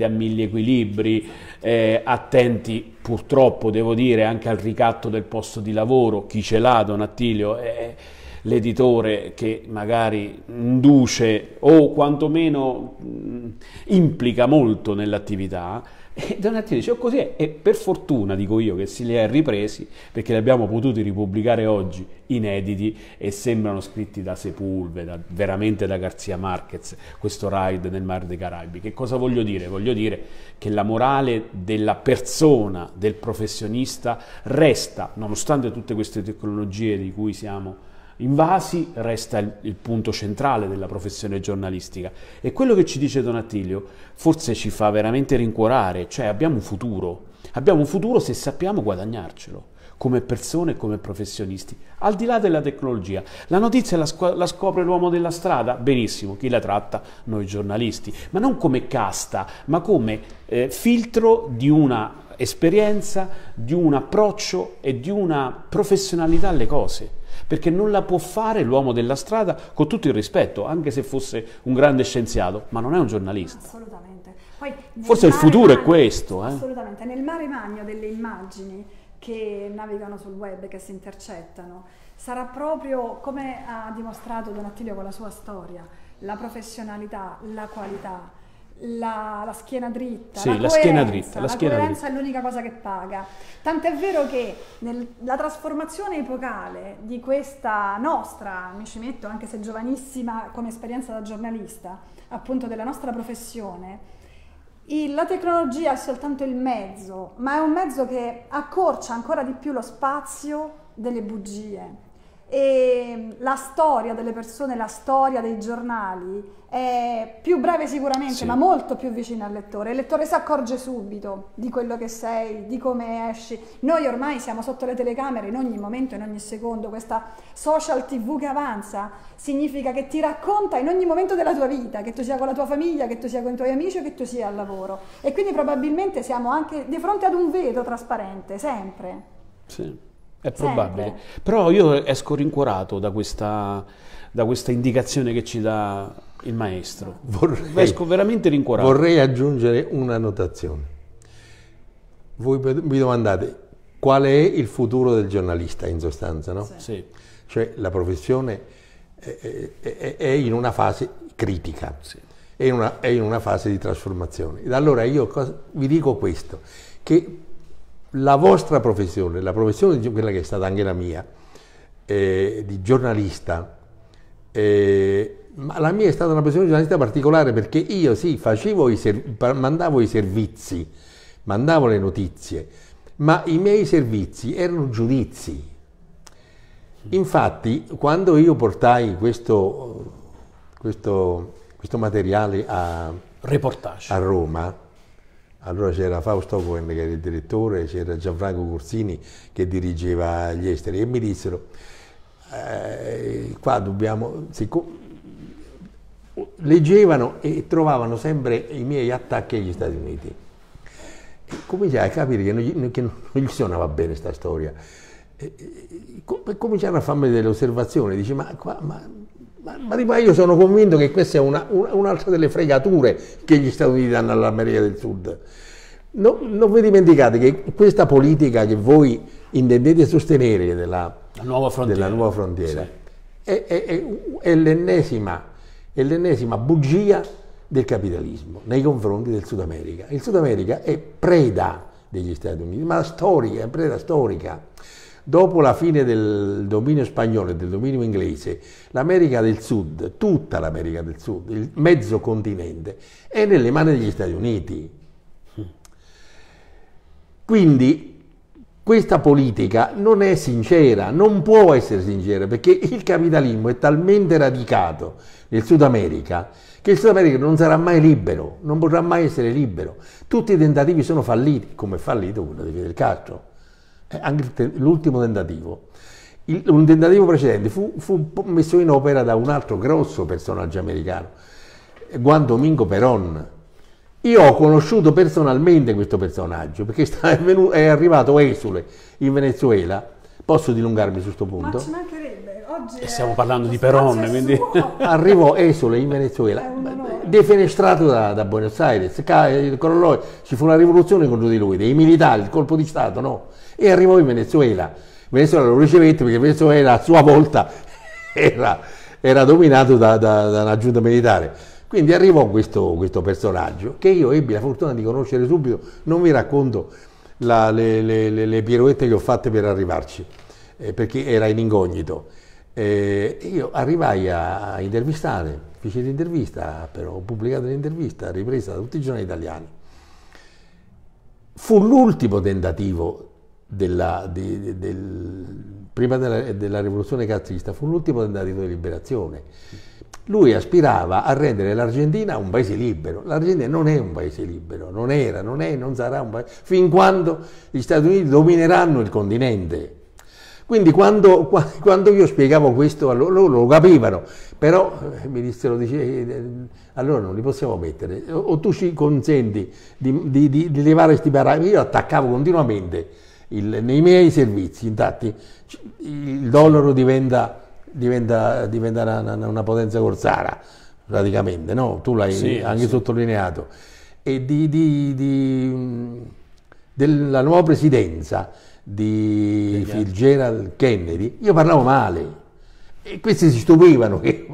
a mille equilibri, eh, attenti purtroppo devo dire anche al ricatto del posto di lavoro, chi ce l'ha Don Attilio? Eh, l'editore che magari induce o quantomeno mh, mm, implica molto nell'attività, e Donati dice, oh così è, e per fortuna dico io che si li è ripresi perché li abbiamo potuti ripubblicare oggi inediti e sembrano scritti da Sepulveda, veramente da Garzia Marquez, questo ride nel Mar dei Caraibi. Che cosa voglio dire? Voglio dire che la morale della persona, del professionista, resta, nonostante tutte queste tecnologie di cui siamo invasi resta il, il, punto centrale della professione giornalistica e quello che ci dice Don Attilio forse ci fa veramente rincuorare, cioè abbiamo un futuro, abbiamo un futuro se sappiamo guadagnarcelo come persone e come professionisti, al di là della tecnologia. La notizia la, la scopre l'uomo della strada? Benissimo, chi la tratta? Noi giornalisti, ma non come casta, ma come eh, filtro di una esperienza, di un approccio e di una professionalità alle cose perché non la può fare l'uomo della strada con tutto il rispetto, anche se fosse un grande scienziato, ma non è un giornalista. Assolutamente. Poi, Forse il futuro magno, è questo. Eh? Assolutamente, nel mare magno delle immagini che navigano sul web, che si intercettano, sarà proprio come ha dimostrato Don Attilio con la sua storia, la professionalità, la qualità la, la, schiena dritta. Sì, la, la schiena dritta. La, la schiena coerenza dritta. è l'unica cosa che paga. Tant'è vero che nella trasformazione epocale di questa nostra, mi ci metto anche se giovanissima come esperienza da giornalista, appunto della nostra professione, la tecnologia è soltanto il mezzo, ma è un mezzo che accorcia ancora di più lo spazio delle bugie e mm, la storia delle persone, la storia dei giornali è più breve sicuramente, sì. ma molto più vicina al lettore. Il lettore si accorge subito di quello che sei, di come esci. Noi ormai siamo sotto le telecamere in ogni momento, in ogni secondo. Questa social TV che avanza significa che ti racconta in ogni momento della tua vita, che tu sia con la tua famiglia, che tu sia con i tuoi amici o che tu sia al lavoro. E quindi probabilmente siamo anche di fronte ad un veto trasparente, sempre. Sì. È probabile. Sempre. Però io esco rincuorato da questa, da questa indicazione che ci dà il maestro. Vorrei, esco veramente rincuorato. Vorrei aggiungere una notazione. Voi mi domandate qual è il futuro del giornalista in sostanza, no? Sì. sì. Cioè la professione è, è, è, in una fase critica, sì. è, in una, è, in una, fase di trasformazione. Allora io cosa, vi dico questo, che la vostra professione, la professione di quella che è stata anche la mia, eh, di giornalista, eh, ma la mia è stata una professione di giornalista particolare perché io sì, facevo i mandavo i servizi, mandavo le notizie, ma i miei servizi erano giudizi. Infatti, quando io portai questo, questo, questo materiale a, a Roma, allora c'era Fausto Cohen che era il direttore, c'era Gianfranco Corsini che dirigeva gli esteri e mi dissero, eh, qua dobbiamo... leggevano e trovavano sempre i miei attacchi agli Stati Uniti. E cominciai a capire che non, che non gli suonava bene questa storia. E, e, cominciarono a farmi delle osservazioni, dice ma, ma, ma, ma, ma io sono convinto che questa è una, una, un'altra delle fregature che gli Stati Uniti danno all'America del Sud. No, non vi dimenticate che questa politica che voi intendete sostenere della nuova frontiera, della nuova frontiera sì. è, è, è, l'ennesima, è, l'ennesima, bugia del capitalismo nei confronti del Sud America. Il Sud America è preda degli Stati Uniti, ma storica, è preda storica. Dopo la fine del dominio spagnolo e del dominio inglese, l'America del Sud, tutta l'America del Sud, il mezzo continente, è nelle mani degli Stati Uniti. Quindi questa politica non è sincera, non può essere sincera, perché il capitalismo è talmente radicato nel Sud America che il Sud America non sarà mai libero, non potrà mai essere libero. Tutti i tentativi sono falliti, come è fallito quello di Fidel Castro. Eh, anche l'ultimo tentativo. Il, un tentativo precedente fu, fu, messo in opera da un altro grosso personaggio americano, Juan Domingo Perón. Io ho conosciuto personalmente questo personaggio perché sta, è, venuto, è, arrivato esule in Venezuela. Posso dilungarmi su questo punto? Ma ci mancherebbe. Oggi e eh, stiamo parlando di Peron. quindi... Arrivò esule in Venezuela, eh, defenestrato da, da Buenos Aires, ci fu una rivoluzione contro di lui, dei militari, il colpo di Stato, no? e arrivò in Venezuela. Venezuela lo ricevette perché Venezuela a sua volta era, era dominato da, da, da, una giunta militare. Quindi arrivò questo, questo, personaggio che io ebbi la fortuna di conoscere subito, non vi racconto la, le, le, le, le, pirouette che ho fatte per arrivarci, eh, perché era in incognito. Eh, io arrivai a, intervistare, feci l'intervista, però ho pubblicato l'intervista ripresa da tutti i giornali italiani. Fu l'ultimo tentativo della, di, di, del, prima della, della, rivoluzione cazzista, fu l'ultimo tentativo di liberazione. Lui aspirava a rendere l'Argentina un paese libero. L'Argentina non è un paese libero, non era, non è, non sarà un paese, fin quando gli Stati Uniti domineranno il continente. Quindi quando, quando io spiegavo questo, a loro lo, lo capivano, però eh, mi dissero, eh, eh, allora non li possiamo mettere, o, o tu ci consenti di, di, di levare questi parametri, io attaccavo continuamente il, nei miei servizi. Infatti il dollaro diventa, diventa, diventa una, una, potenza corsara, praticamente, no? tu l'hai sì, anche sì. sottolineato. E di, di, di, della nuova presidenza di Fitzgerald Kennedy, io parlavo male. E questi si stupivano che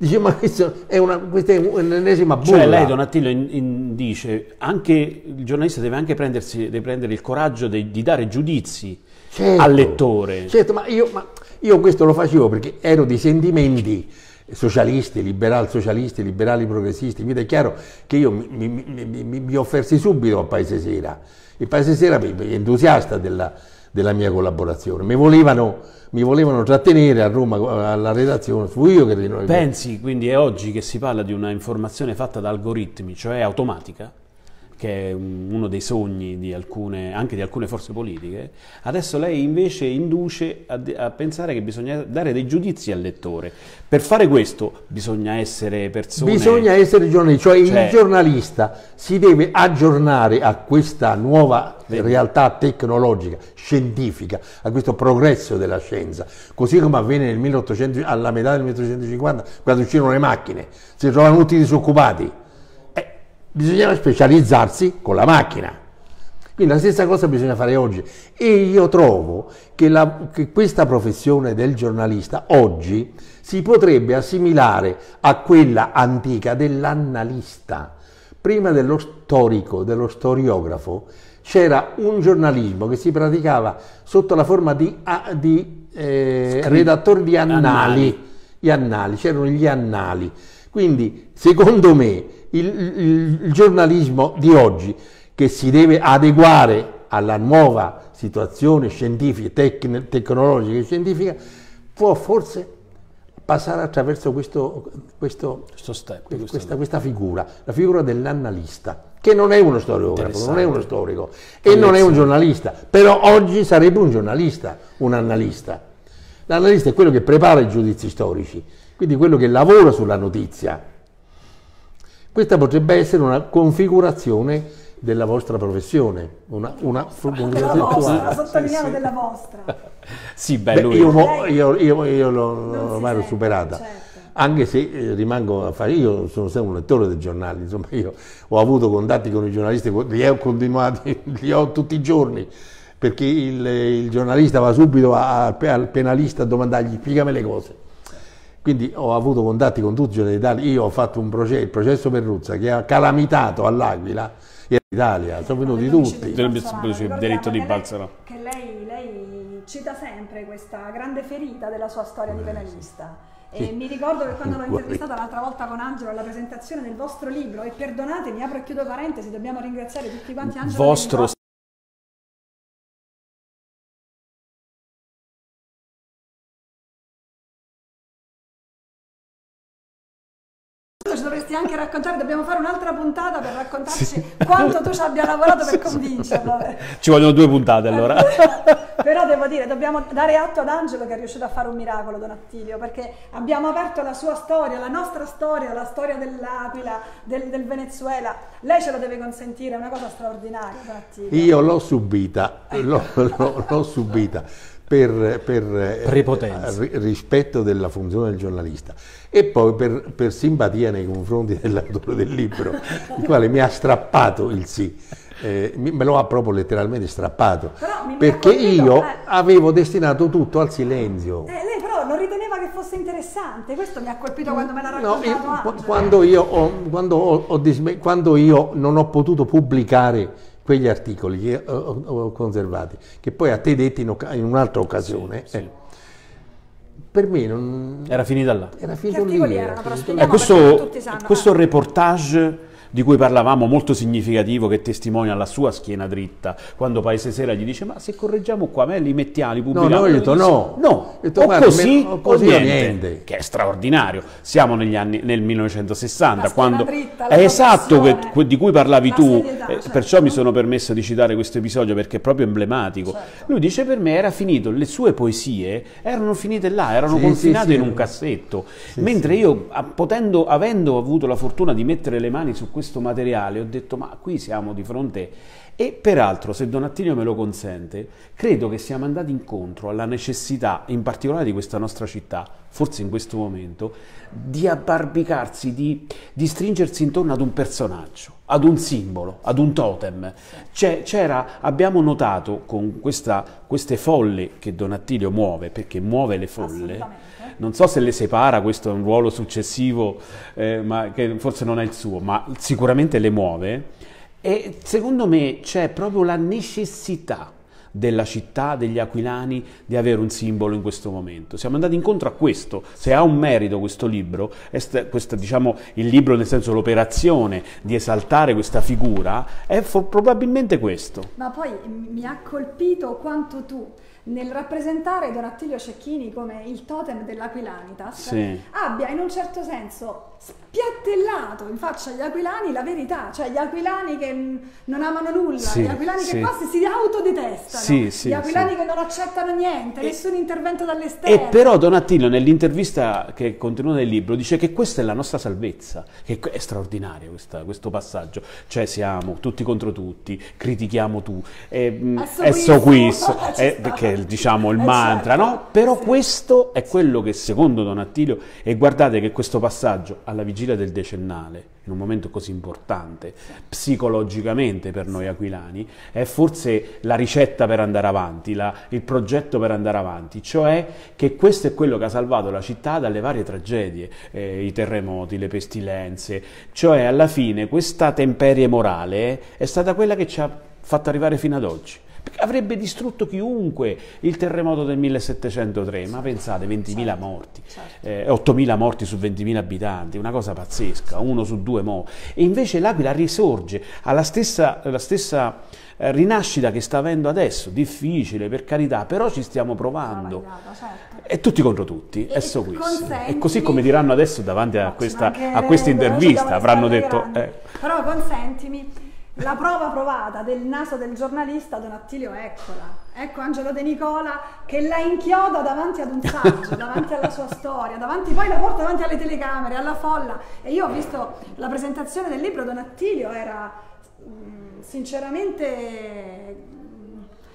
Dice, ma questo è, una, questa è un'ennesima cioè, bulla. Cioè lei, Donatillo in, in dice, anche, il giornalista deve anche prendersi, deve prendere il coraggio de, di dare giudizi certo, al lettore. Certo, ma io, ma io questo lo facevo perché ero dei sentimenti socialisti, liberal socialisti, liberali progressisti, quindi è chiaro che io mi, mi, mi, mi offersi subito a Paese Sera. Il Paese Sera è entusiasta della, della mia collaborazione, mi volevano mi volevano trattenere a Roma alla redazione, fui io che rinnovo. Pensi quindi è oggi che si parla di una informazione fatta da algoritmi, cioè automatica? che è uno dei sogni di alcune, anche di alcune forze politiche, adesso lei invece induce a, a, pensare che bisogna dare dei giudizi al lettore. Per fare questo bisogna essere persone... Bisogna essere giornalisti, cioè, cioè il giornalista si deve aggiornare a questa nuova realtà tecnologica, scientifica, a questo progresso della scienza, così come avvenne 1800, alla metà del 1850 quando uscirono le macchine, si trovavano tutti disoccupati bisognava specializzarsi con la macchina. Quindi la stessa cosa bisogna fare oggi. E io trovo che, la, che questa professione del giornalista oggi si potrebbe assimilare a quella antica dell'analista. Prima dello storico, dello storiografo, c'era un giornalismo che si praticava sotto la forma di, di eh, redattori di annali. Annali. annali. C'erano gli annali. Quindi, secondo me, il, il, il giornalismo di oggi che si deve adeguare alla nuova situazione scientifica, tec- tecnologica e scientifica, può forse passare attraverso questo, questo, questo step, questa, questo questa figura, la figura dell'analista, che non è uno storiografo, non è uno storico e non è un giornalista, però oggi sarebbe un giornalista, un analista. L'analista è quello che prepara i giudizi storici, quindi quello che lavora sulla notizia. Questa potrebbe essere una configurazione della vostra professione, una, una configurazione della vostra, sottolineiamo sì, sì. della vostra. sì, beh, Beh, io, mo, io, io, io l'ho ormai l'ho superata. Certo. Anche se eh, rimango a fare, io sono sempre un lettore dei giornali, insomma, io ho avuto contatti con i giornalisti, li ho continuati, li ho tutti i giorni perché il, il, giornalista va subito a, a, al penalista a domandargli spiegami le cose. Quindi ho avuto contatti con tutti i giornali l'Italia, io ho fatto un processo, il processo Perruzza che ha calamitato all'Aquila e all'Italia, sono venuti tutti. Del diritto di Balzerà. Che lei, lei, cita sempre questa grande ferita della sua storia di penalista. E sì. mi ricordo che quando l'ho intervistata l'altra volta con Angelo alla presentazione del vostro libro, e perdonatemi, apro e chiudo parentesi, dobbiamo ringraziare tutti quanti Angelo. Vostro dovresti anche raccontare, dobbiamo fare un'altra puntata per raccontarci sì. quanto tu ci abbia lavorato per convincerla. Ci vogliono due puntate allora. Però devo dire, dobbiamo dare atto ad Angelo che è riuscito a fare un miracolo, Don Attilio, perché abbiamo aperto la sua storia, la nostra storia, la storia dell'Aquila, del, del Venezuela. Lei ce lo deve consentire, è una cosa straordinaria, Don Attilio. Io l'ho subita, ecco. l'ho subita per, per eh, rispetto della funzione del giornalista e poi per, per simpatia nei confronti dell'autore del libro, il quale mi ha strappato il sì. Eh, me lo ha proprio letteralmente strappato perché io eh. avevo destinato tutto al silenzio. Eh, lei però non riteneva che fosse interessante, questo mi ha colpito quando me l'ha raccontato. No, io, quando, io ho, quando, ho, ho quando io non ho potuto pubblicare quegli articoli che ho, ho conservati, che poi a te detti in, in un'altra occasione. Sì, eh. sì per me non... Era finita là. Era finito lì. Erano, però eh, questo, questo eh. reportage di cui parlavamo molto significativo che testimonia la sua schiena dritta quando Paese Sera gli dice ma se correggiamo qua me li mettiamo li pubblichiamo no, no, io ho detto no, no. detto, o, guarda, così, o così o niente, niente, che è straordinario siamo negli anni, nel 1960 la quando dritta, è esatto che, que, di cui parlavi tu serietà, eh, certo. perciò mi sono permesso di citare questo episodio perché è proprio emblematico certo. lui dice per me era finito le sue poesie erano finite là erano sì, confinate sì, sì, in un cassetto mentre io potendo, avendo avuto la fortuna di mettere le mani su questo questo materiale, ho detto ma qui siamo di fronte e peraltro, se Donattino me lo consente, credo che siamo andati incontro alla necessità, in particolare di questa nostra città, forse in questo momento, di abbarbicarsi, di, di stringersi intorno ad un personaggio, ad un simbolo, ad un totem. c'era, abbiamo notato con questa, queste folle che Donattilio muove, perché muove le folle, non so se le separa, questo è un ruolo successivo eh, ma che forse non è il suo, ma sicuramente le muove. E secondo me c'è proprio la necessità della città, degli aquilani, di avere un simbolo in questo momento. Siamo andati incontro a questo. Se ha un merito questo libro, questa, diciamo, il libro nel senso l'operazione di esaltare questa figura, è probabilmente questo. Ma poi mi ha colpito quanto tu nel rappresentare Don Attilio Cecchini come il totem dell'Aquilanitas, sì. abbia in un certo senso spiattellato in faccia agli aquilani la verità, cioè gli aquilani che non amano nulla, sì, gli aquilani sì. che quasi si autodetestano, gli aquilani che non accettano niente, e, nessun intervento dall'esterno. E però Don Attilio nell'intervista che è contenuta nel libro dice che questa è la nostra salvezza, che è straordinario questa, questo passaggio, cioè siamo tutti contro tutti, critichiamo tu, mm, è, è so quiz, è, il, diciamo, il eh, mantra, certo. no? Però questo è quello che secondo Don Attilio, e guardate che questo passaggio alla vigilia del decennale, in un momento così importante psicologicamente per noi aquilani, è forse la ricetta per andare avanti, la, il progetto per andare avanti, cioè che questo è quello che ha salvato la città dalle varie tragedie, eh, i terremoti, le pestilenze, cioè alla fine questa temperie morale è stata quella che ci ha fatto arrivare fino ad oggi avrebbe distrutto chiunque il terremoto del 1703, ma pensate 20.000 certo, morti, certo. eh, 8.000 morti su 20.000 abitanti, una cosa pazzesca, uno su due mo. E invece l'Aquila risorge, ha la stessa, la stessa eh, rinascita che sta avendo adesso, difficile per carità, però ci stiamo provando. Certo. E tutti contro tutti, e, esso questo. E così come diranno adesso davanti a questa, a questa intervista, avranno detto... Eh. Però consentimi la prova provata del naso del giornalista Don Attilio, eccola. Ecco Angelo De Nicola che la inchioda davanti ad un saggio, davanti alla sua storia, davanti, poi la porta davanti alle telecamere, alla folla. E io ho visto la presentazione del libro, Don Attilio era mm, sinceramente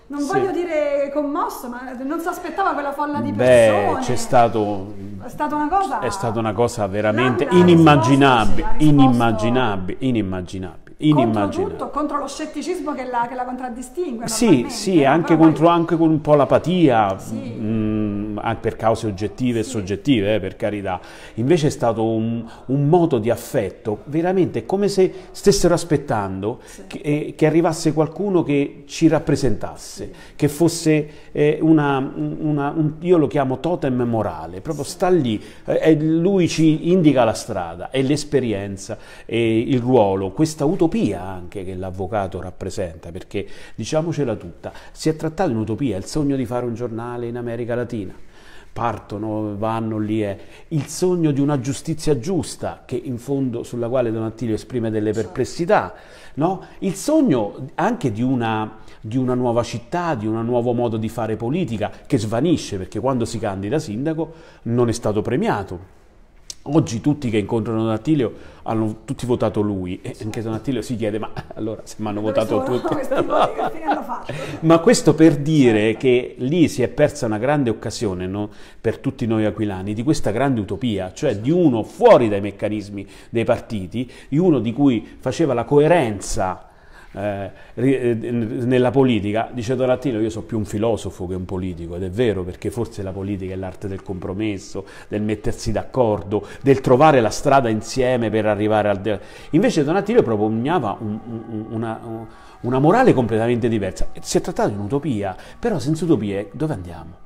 non sì. voglio dire commosso, ma non si aspettava quella folla di Beh, persone. C'è stato, è stata una cosa. È stata una cosa veramente inimmaginabile, inimmaginabile, inimmaginabile inimmaginabile. Contro tutto, contro lo scetticismo che la, che la contraddistingue. Sì, sì, eh, anche contro poi... anche con un po' l'apatia, sì. Mm, per cause oggettive sì. e soggettive, eh, per carità. Invece è stato un, un, modo di affetto, veramente come se stessero aspettando sì. che, eh, che, arrivasse qualcuno che ci rappresentasse, che fosse eh, una, una un, io lo chiamo totem morale, proprio sta lì, eh, lui ci indica la strada, è l'esperienza, è il ruolo, questa auto un'utopia anche che l'avvocato rappresenta, perché diciamocela tutta, si è trattato di un'utopia, il sogno di fare un giornale in America Latina, partono, vanno lì, è il sogno di una giustizia giusta, che in fondo sulla quale Don Attilio esprime delle perplessità, no? il sogno anche di una, di una nuova città, di un nuovo modo di fare politica, che svanisce perché quando si candida sindaco non è stato premiato Oggi tutti che incontrano Donatello hanno tutti votato lui e anche Donatello si chiede ma allora se mi hanno votato tutti... ma questo per dire certo. che lì si è persa una grande occasione no? per tutti noi aquilani di questa grande utopia, cioè di uno fuori dai meccanismi dei partiti, di uno di cui faceva la coerenza eh, eh nella politica, dice Dorattino, io sono più un filosofo che un politico, ed è vero perché forse la politica è l'arte del compromesso, del mettersi d'accordo, del trovare la strada insieme per arrivare al... De... Invece Donattino propugnava un, un, una, una morale completamente diversa. Si è trattato di un'utopia, però senza utopie dove andiamo?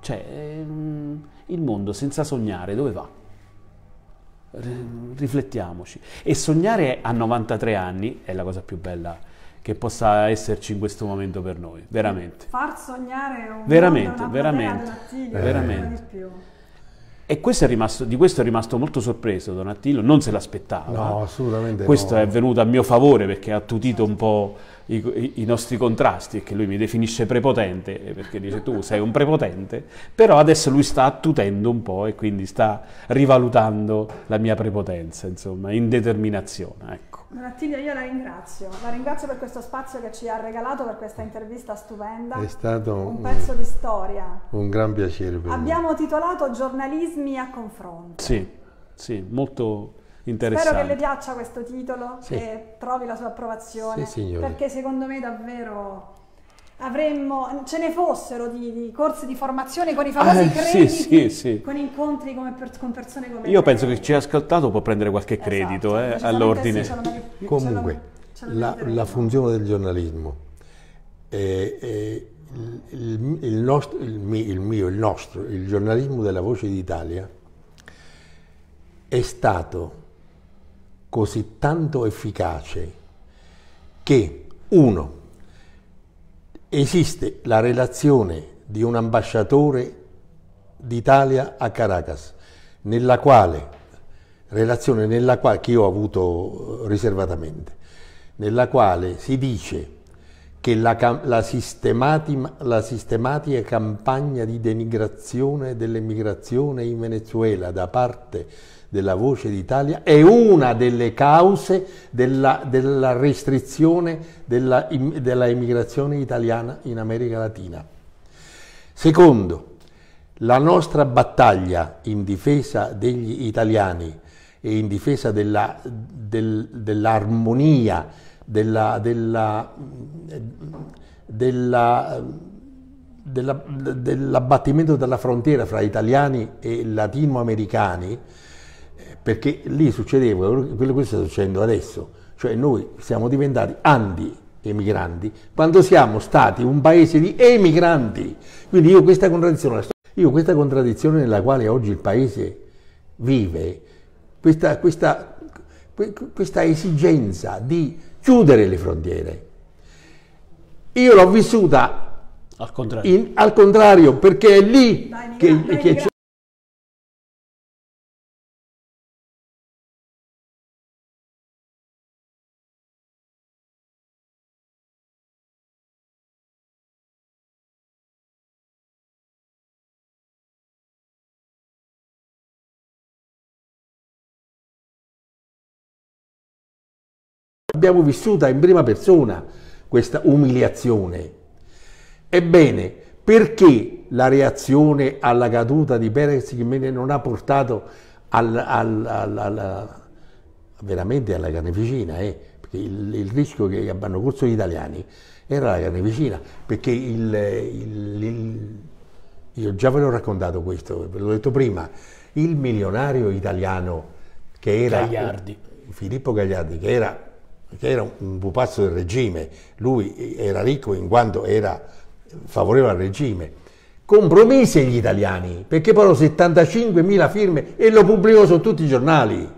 Cioè, ehm, il mondo senza sognare dove va? riflettiamoci. E sognare a 93 anni è la cosa più bella che possa esserci in questo momento per noi, veramente. Far sognare un veramente, veramente, Donattillo, eh. veramente. E questo rimasto, di questo è rimasto molto sorpreso Donatillo, non se l'aspettava. No, assolutamente Questo no. è venuto a mio favore perché ha attutito un po' i, i, nostri contrasti e che lui mi definisce prepotente eh, perché dice tu sei un prepotente, però adesso lui sta attutendo un po' e quindi sta rivalutando la mia prepotenza, insomma, indeterminazione. Ecco. Donattilio, io la ringrazio, la ringrazio per questo spazio che ci ha regalato, per questa intervista stupenda. È stato un, un pezzo di storia. Un gran piacere per Abbiamo me. titolato Giornalismi a confronto. Sì, sì, molto interessante. Spero che le piaccia questo titolo, sì. che trovi la sua approvazione, sì, perché secondo me davvero avremmo, ce ne fossero di, di, corsi di formazione con i famosi ah, crediti, sì, sì, sì. con incontri per, con persone come Io penso che chi ha ascoltato può prendere qualche esatto, credito esatto, eh, all'ordine. Sì, Comunque, la, la, funzione del giornalismo, eh, eh, il, il, nostro, il, il mio, il nostro, il giornalismo della Voce d'Italia è stato così tanto efficace che, uno, esiste la relazione di un ambasciatore d'Italia a Caracas, nella quale, relazione nella quale, che io ho avuto eh, riservatamente, nella quale si dice che la, la, sistematica, la sistematica campagna di denigrazione dell'emigrazione in Venezuela da parte della Voce d'Italia è una delle cause della, della restrizione della, della immigrazione italiana in America Latina. Secondo, la nostra battaglia in difesa degli italiani e in difesa della, del, dell'armonia, della, della, dell'abbattimento della frontiera fra italiani e latinoamericani perché lì succedeva quello che sta succedendo adesso, cioè noi siamo diventati anti emigranti quando siamo stati un paese di emigranti. Quindi io questa contraddizione, io questa contraddizione nella quale oggi il paese vive, questa, questa, questa esigenza di chiudere le frontiere, io l'ho vissuta al contrario. In, al contrario perché è lì che, c'è... L'abbiamo vissuta in prima persona questa umiliazione. Ebbene, perché la reazione alla caduta di Perez Chimene non ha portato al, al, al, alla, veramente alla carneficina? Eh? Perché il, il, rischio che hanno corso gli italiani era la carneficina, perché il, il, il io già ve l'ho raccontato questo, ve l'ho detto prima, il milionario italiano che era Gagliardi. Filippo Gagliardi, che era perché era un pupazzo del regime, lui era ricco in quanto era favorevole al regime, compromise gli italiani, perché però 75.000 firme e lo pubblicò su tutti i giornali.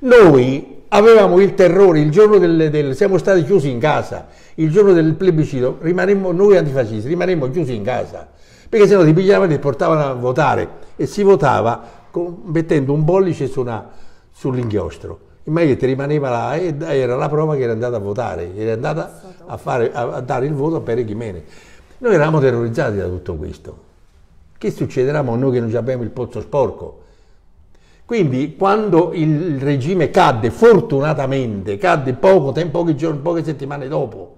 Noi avevamo il terrore, il giorno del, del, siamo stati chiusi in casa, il giorno del plebiscito, rimanemmo, noi antifascisti, rimanemmo chiusi in casa, perché sennò ti pigliavano e ti portavano a votare e si votava con, mettendo un pollice sull'inchiostro in maglietta rimaneva là e era la prova che era andata a votare, era andata a, fare, a dare il voto a Pere Chimene. Noi eravamo terrorizzati da tutto questo. Che succederà a noi che non abbiamo il pozzo sporco? Quindi quando il regime cadde, fortunatamente, cadde poco tempo, pochi giorni, poche settimane dopo,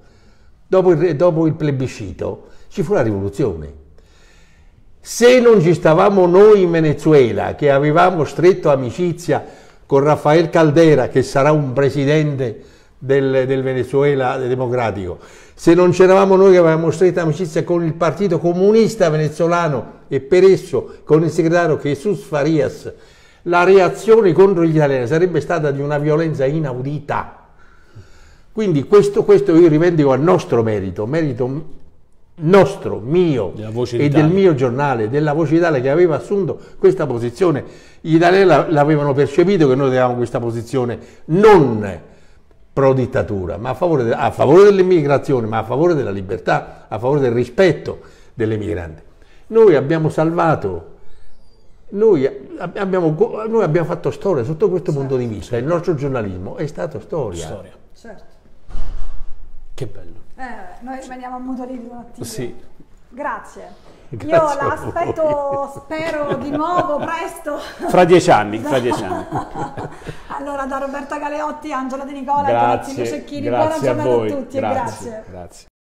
dopo il, dopo il plebiscito, ci fu la rivoluzione. Se non ci stavamo noi in Venezuela, che avevamo stretto amicizia con Rafael Caldera che sarà un presidente del, del Venezuela democratico. Se non c'eravamo noi che avevamo stretta amicizia con il Partito Comunista Venezuelano e per esso con il segretario Jesus Farias, la reazione contro gli italiani sarebbe stata di una violenza inaudita. Quindi questo, questo io rivendico al nostro merito, merito nostro, mio e del mio giornale, della Voce d'Italia che aveva assunto questa posizione, gli italiani l'avevano percepito che noi avevamo questa posizione non pro dittatura, ma a favore, a favore dell'immigrazione, ma a favore della libertà, a favore del rispetto dell'emigrante. Noi abbiamo salvato noi abbiamo, noi abbiamo, fatto storia sotto questo certo. punto di vista. Il nostro giornalismo è stato storia. Storia. Certo. Che bello. Eh, noi rimaniamo a Modolino un attimo. Sì. Grazie. Grazie Io l'aspetto, spero di nuovo presto. Fra dieci anni, fra dieci anni. allora da Roberta Galeotti, Angela De Nicola grazie, e Valentino Cecchini, buona giornata a, voi, a tutti grazie. grazie. grazie.